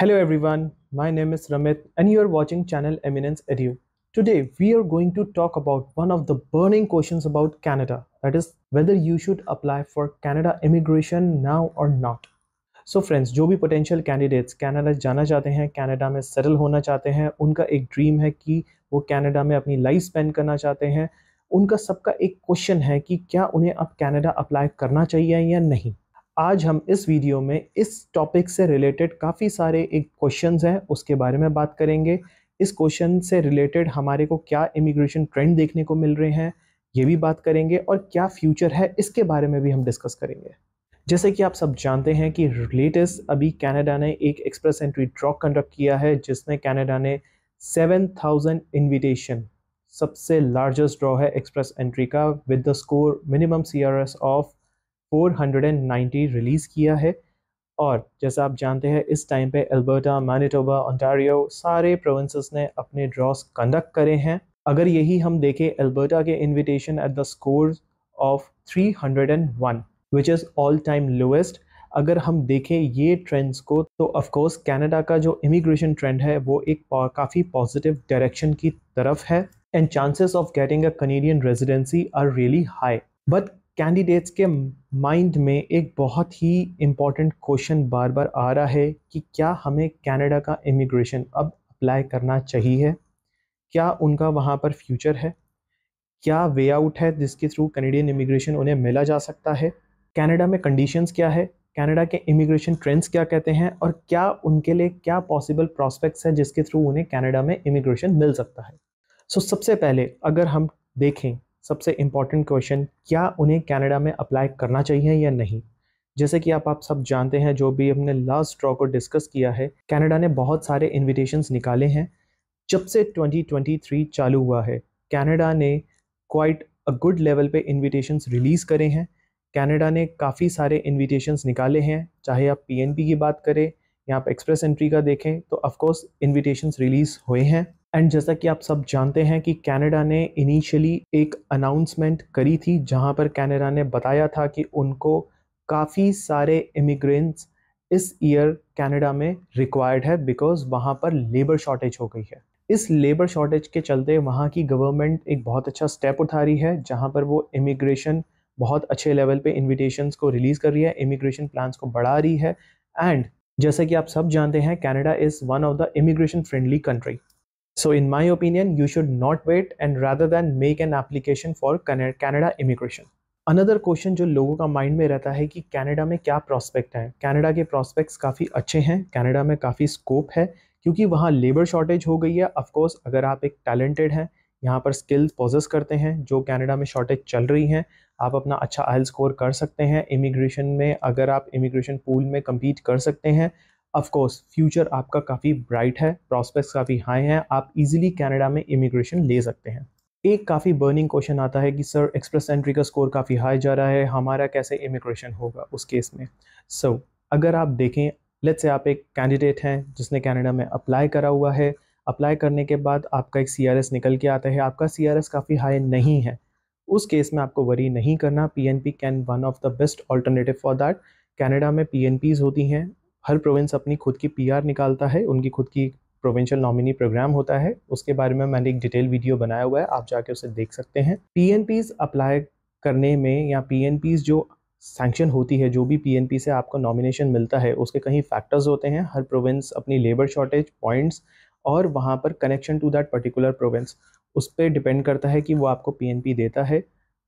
Hello everyone, my name is Ramit and you are watching channel Eminence Edu. Today we are going to talk about one of the burning questions about Canada that is whether you should apply for Canada immigration now or not. So so friends जो भी potential candidates Canada जाना चाहते हैं Canada में settle होना चाहते हैं उनका एक ड्रीम है कि वो कनाडा में अपनी लाइफ स्पेंड करना चाहते हैं उनका सबका एक क्वेश्चन है कि क्या उन्हें अब कनाडा अप्लाई करना चाहिए या नहीं आज हम इस वीडियो में इस टॉपिक से रिलेटेड काफ़ी सारे एक क्वेश्चन हैं उसके बारे में बात करेंगे इस क्वेश्चन से रिलेटेड हमारे को क्या इमिग्रेशन ट्रेंड देखने को मिल रहे हैं ये भी बात करेंगे और क्या फ्यूचर है इसके बारे में भी हम डिस्कस करेंगे जैसे कि आप सब जानते हैं कि लेटेस्ट अभी कनाडा ने एक एक्सप्रेस एंट्री ड्रॉ कंडक्ट किया है जिसमें कनाडा ने 7000 इन्विटेशन सबसे लार्जेस्ट ड्रॉ है एक्सप्रेस एंट्री का with the score minimum CRS of 490 release किया है और जैसा आप जानते हैं इस टाइम पे अल्बर्टा मैनिटोबा ओंटारियो सारे प्रोविंसेस ने अपने ड्रॉस कंडक्ट करे हैं अगर यही हम देखें अल्बर्टा के invitation at the score of 301 which is all time lowest अगर हम देखें ये ट्रेंड्स को तो ऑफकोर्स कैनेडा का जो इमिग्रेशन ट्रेंड है वो एक काफ़ी पॉजिटिव डायरेक्शन की तरफ है and chances of getting a Canadian residency are really high but candidates के माइंड में एक बहुत ही इम्पॉर्टेंट क्वेश्चन बार बार आ रहा है कि क्या हमें कनाडा का इमिग्रेशन अब अप्लाई करना चाहिए क्या उनका वहाँ पर फ्यूचर है क्या वे आउट है जिसके थ्रू कनेडियन इमिग्रेशन उन्हें मिला जा सकता है कनाडा में कंडीशंस क्या है कनाडा के इमिग्रेशन ट्रेंड्स क्या कहते हैं और क्या उनके लिए क्या पॉसिबल प्रॉस्पेक्ट्स हैं जिसके थ्रू उन्हें कनाडा में इमिग्रेशन मिल सकता है सो so, सबसे पहले अगर हम देखें सबसे इम्पॉर्टेंट क्वेश्चन क्या उन्हें कनाडा में अप्लाई करना चाहिए या नहीं जैसे कि आप आप सब जानते हैं जो भी हमने लास्ट ड्रॉ को डिस्कस किया है कनाडा ने बहुत सारे इनविटेशंस निकाले हैं जब से 2023 चालू हुआ है कनाडा ने क्वाइट अ गुड लेवल पे इनविटेशंस रिलीज़ करे हैं कनाडा ने काफ़ी सारे इनविटेशंस निकाले हैं चाहे आप पीएनपी की बात करें या आप एक्सप्रेस एंट्री का देखें तो ऑफकोर्स इन्विटेशन रिलीज़ हुए हैं एंड जैसा कि आप सब जानते हैं कि कनाडा ने इनिशियली एक अनाउंसमेंट करी थी जहां पर कनाडा ने बताया था कि उनको काफ़ी सारे इमिग्रेंट्स इस ईयर कनाडा में रिक्वायर्ड है बिकॉज वहाँ पर लेबर शॉर्टेज हो गई है इस लेबर शॉर्टेज के चलते वहाँ की गवर्नमेंट एक बहुत अच्छा स्टेप उठा रही है जहाँ पर वो इमिग्रेशन बहुत अच्छे लेवल पे इनविटेशंस को रिलीज़ कर रही है इमिग्रेशन प्लान्स को बढ़ा रही है एंड जैसे कि आप सब जानते हैं Canada is one of the immigration friendly country So in my opinion, you should not wait and rather than make an application for Canada immigration. Another question जो लोगों का माइंड में रहता है कि कनाडा में क्या प्रॉस्पेक्ट है कनाडा के प्रॉस्पेक्ट्स काफ़ी अच्छे हैं कनाडा में काफ़ी स्कोप है क्योंकि वहाँ लेबर शॉर्टेज हो गई है ऑफकोर्स अगर आप एक टैलेंटेड हैं यहाँ पर स्किल्स पोजेस करते हैं जो कनाडा में शॉर्टेज चल रही हैं आप अपना अच्छा आयल स्कोर कर सकते हैं इमिग्रेशन में अगर आप इमिग्रेशन पूल में कम्पीट कर सकते हैं ऑफ कोर्स फ्यूचर आपका काफ़ी ब्राइट है प्रॉस्पेक्ट्स काफ़ी हाई हैं आप इजीली कनाडा में इमिग्रेशन ले सकते हैं एक काफ़ी बर्निंग क्वेश्चन आता है कि सर एक्सप्रेस एंट्री का स्कोर काफ़ी हाई जा रहा है हमारा कैसे इमिग्रेशन होगा उस केस में सो so, अगर आप देखें लेट्स से आप एक कैंडिडेट हैं जिसने कनाडा में अप्लाई करा हुआ है अप्लाई करने के बाद आपका एक सी निकल के आता है आपका सी काफ़ी हाई नहीं है उस केस में आपको वरी नहीं करना P N P can one of the best alternative for that Canada में पी होती हैं हर प्रोविंस अपनी खुद की पीआर निकालता है उनकी खुद की प्रोविंशियल नॉमिनी प्रोग्राम होता है उसके बारे में मैंने एक डिटेल वीडियो बनाया हुआ है आप जाके उसे देख सकते हैं पी अप्लाई करने में या पी जो सैंक्शन होती है जो भी पी से आपको नॉमिनेशन मिलता है उसके कहीं फैक्टर्स होते हैं हर प्रोविंस अपनी लेबर शॉर्टेज पॉइंट्स और वहाँ पर connection to that particular province उस पर डिपेंड करता है कि वो आपको पीएनपी देता है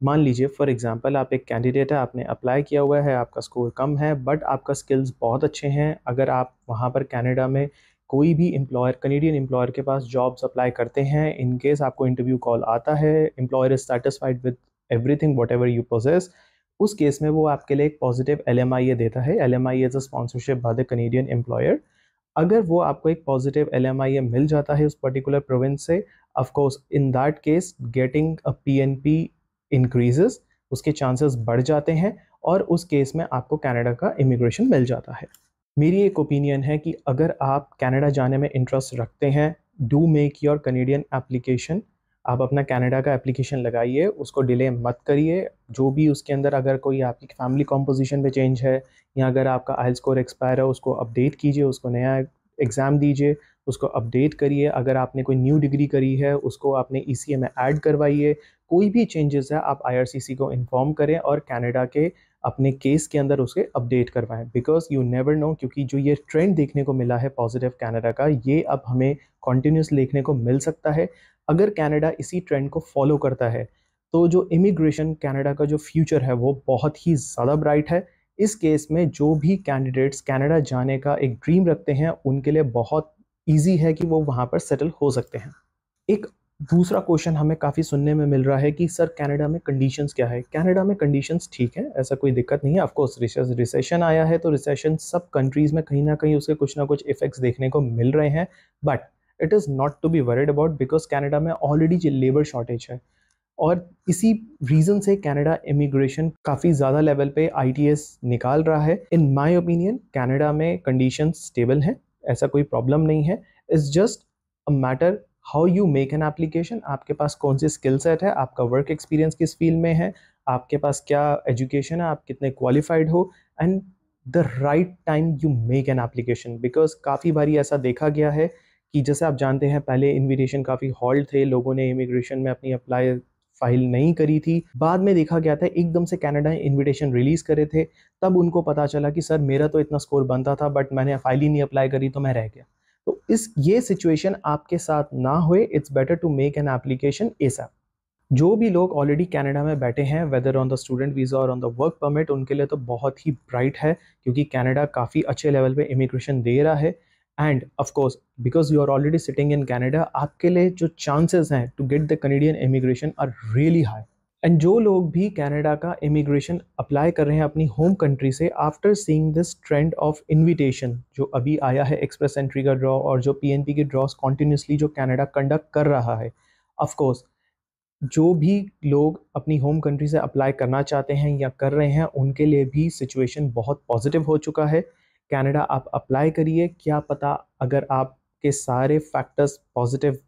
मान लीजिए फॉर एग्जांपल आप एक कैंडिडेट है आपने अप्लाई किया हुआ है आपका स्कोर कम है बट आपका स्किल्स बहुत अच्छे हैं अगर आप वहाँ पर कैनेडा में कोई भी एम्प्लॉयर कनेडियन एम्प्लॉयर के पास जॉब्स अप्लाई करते हैं इन केस आपको इंटरव्यू कॉल आता है employer is satisfied with everything whatever you process उस केस में वो आपके लिए एक positive L M I A देता है L M I as a sponsorship by the Canadian employer अगर वो आपको एक positive L M I A मिल जाता है उस पर्टिकुलर प्रोविंस से course in that case getting a P N P increases उसके चांसेस बढ़ जाते हैं और उस केस में आपको कनाडा का इमिग्रेशन मिल जाता है मेरी एक ओपिनियन है कि अगर आप कनाडा जाने में इंटरेस्ट रखते हैं do make your Canadian application आप अपना कनाडा का एप्लीकेशन लगाइए उसको डिले मत करिए जो भी उसके अंदर अगर कोई आपकी फैमिली कॉम्पोजिशन में चेंज है या अगर आपका आयल स्कोर एक्सपायर है उसको अपडेट कीजिए उसको नया एग्ज़ाम दीजिए उसको अपडेट करिए अगर आपने कोई न्यू डिग्री करी है उसको आपने ई e में ऐड करवाइए कोई भी चेंजेस है आप आईआरसीसी को इन्फॉर्म करें और कनाडा के अपने केस के अंदर उसके अपडेट करवाएं बिकॉज यू नेवर नो क्योंकि जो ये ट्रेंड देखने को मिला है पॉजिटिव कनाडा का ये अब हमें कॉन्टीन्यूस देखने को मिल सकता है अगर कनाडा इसी ट्रेंड को फॉलो करता है तो जो इमिग्रेशन कनाडा का जो फ्यूचर है वो बहुत ही ज़्यादा ब्राइट है इस केस में जो भी कैंडिडेट्स कनाडा जाने का एक ड्रीम रखते हैं उनके लिए बहुत ईजी है कि वो वहाँ पर सेटल हो सकते हैं एक दूसरा क्वेश्चन हमें काफ़ी सुनने में मिल रहा है कि सर कनाडा में कंडीशंस क्या है कनाडा में कंडीशंस ठीक है ऐसा कोई दिक्कत नहीं है ऑफकोर्स रिसेशन आया है तो रिसेशन सब कंट्रीज़ में कहीं ना कहीं उसके कुछ ना कुछ इफेक्ट्स देखने को मिल रहे हैं but it is not to be worried about because Canada में ऑलरेडी लेबर शॉर्टेज है और इसी रीज़न से कैनेडा इमिग्रेशन काफ़ी ज़्यादा लेवल पे आई निकाल रहा है इन माई ओपिनियन कैनेडा में कंडीशन स्टेबल हैं ऐसा कोई प्रॉब्लम नहीं है it's just a matter how you make an application आपके पास कौन सी स्किल सेट है आपका वर्क एक्सपीरियंस किस फील्ड में है आपके पास क्या एजुकेशन है आप कितने क्वालिफाइड हो and the right time you make an application because काफ़ी बारी ऐसा देखा गया है कि जैसे आप जानते हैं पहले इन्विटेशन काफ़ी हॉल्ड थे लोगों ने इमिग्रेशन में अपनी अप्लाई फाइल नहीं करी थी बाद में देखा गया था एकदम से कनाडा इनविटेशन रिलीज़ करे थे तब उनको पता चला कि सर मेरा तो इतना स्कोर बनता था बट मैंने फाइल ही नहीं अप्लाई करी तो मैं रह गया तो इस ये सिचुएशन आपके साथ ना हुए it's better to make an application एसा जो भी लोग ऑलरेडी कनाडा में बैठे हैं whether on the student visa और ऑन द वर्क परमिट उनके लिए तो बहुत ही ब्राइट है क्योंकि कनाडा काफ़ी अच्छे लेवल पे इमिग्रेशन दे रहा है and of course because you are already sitting in Canada आपके लिए जो चांसेस हैं to get the Canadian immigration are really high and जो लोग भी कनाडा का इमिग्रेशन अप्लाई कर रहे हैं अपनी होम कंट्री से after seeing this trend of invitation जो अभी आया है एक्सप्रेस एंट्री का ड्रॉ और जो पीएनपी के ड्रॉस कॉन्टीन्यूसली जो कनाडा कंडक्ट कर रहा है कोर्स जो भी लोग अपनी होम कंट्री से अप्लाई करना चाहते हैं या कर रहे हैं उनके लिए भी सिचुएशन बहुत पॉजिटिव हो चुका है कनाडा आप अप्लाई करिए क्या पता अगर आपके सारे फैक्टर्स पॉजिटिव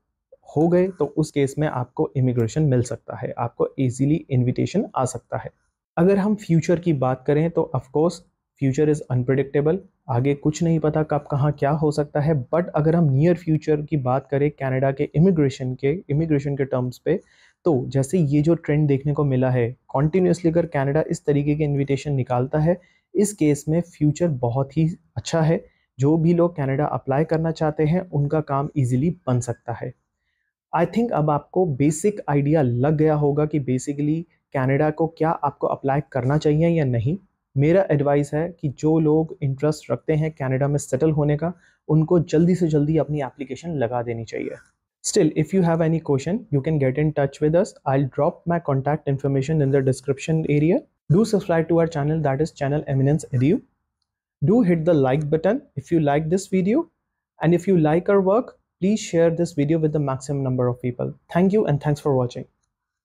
हो गए तो उस केस में आपको इमिग्रेशन मिल सकता है आपको ईजीली इन्विटेशन आ सकता है अगर हम फ्यूचर की बात करें तो ऑफकोर्स फ्यूचर इज़ अनप्रडिक्टेबल आगे कुछ नहीं पता कब कहाँ क्या हो सकता है बट अगर हम नियर फ्यूचर की बात करें कैनेडा के इमिग्रेशन के इमिग्रेशन के टर्म्स पे तो जैसे ये जो ट्रेंड देखने को मिला है कॉन्टीन्यूसली अगर कैनेडा इस तरीके के इन्विटेशन निकालता है इस केस में फ्यूचर बहुत ही अच्छा है जो भी लोग कैनेडा अप्लाई करना चाहते हैं उनका काम ईज़िली बन सकता है आई थिंक अब आपको बेसिक आइडिया लग गया होगा कि बेसिकली कैनेडा को क्या आपको अप्लाई करना चाहिए या नहीं मेरा एडवाइस है कि जो लोग इंटरेस्ट रखते हैं कैनेडा में सेटल होने का उनको जल्दी से जल्दी अपनी एप्लीकेशन लगा देनी चाहिए still if you have any question you can get in touch with us I drop my contact information in the description area do subscribe to our channel that is channel Eminence Edu do hit the like button if you like this video and if you like our work Please share this video with the maximum number of people. Thank you and thanks for watching.